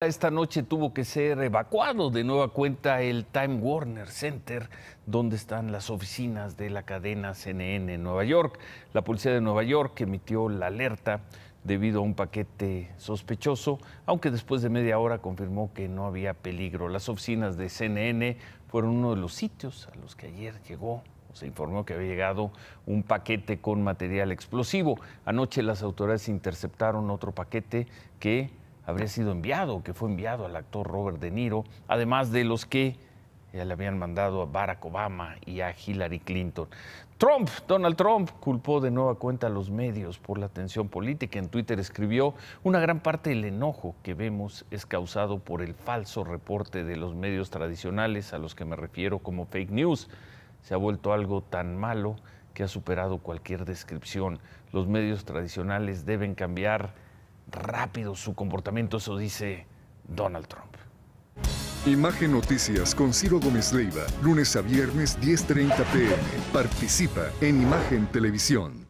Esta noche tuvo que ser evacuado de nueva cuenta el Time Warner Center, donde están las oficinas de la cadena CNN en Nueva York. La policía de Nueva York emitió la alerta debido a un paquete sospechoso, aunque después de media hora confirmó que no había peligro. Las oficinas de CNN fueron uno de los sitios a los que ayer llegó se informó que había llegado un paquete con material explosivo. Anoche las autoridades interceptaron otro paquete que habría sido enviado, que fue enviado al actor Robert De Niro, además de los que ya eh, le habían mandado a Barack Obama y a Hillary Clinton. Trump, Donald Trump, culpó de nueva cuenta a los medios por la tensión política. En Twitter escribió, una gran parte del enojo que vemos es causado por el falso reporte de los medios tradicionales a los que me refiero como fake news. Se ha vuelto algo tan malo que ha superado cualquier descripción. Los medios tradicionales deben cambiar rápido su comportamiento, eso dice Donald Trump. Imagen Noticias con Ciro Gómez Leiva, lunes a viernes 10.30 pm. Participa en Imagen Televisión.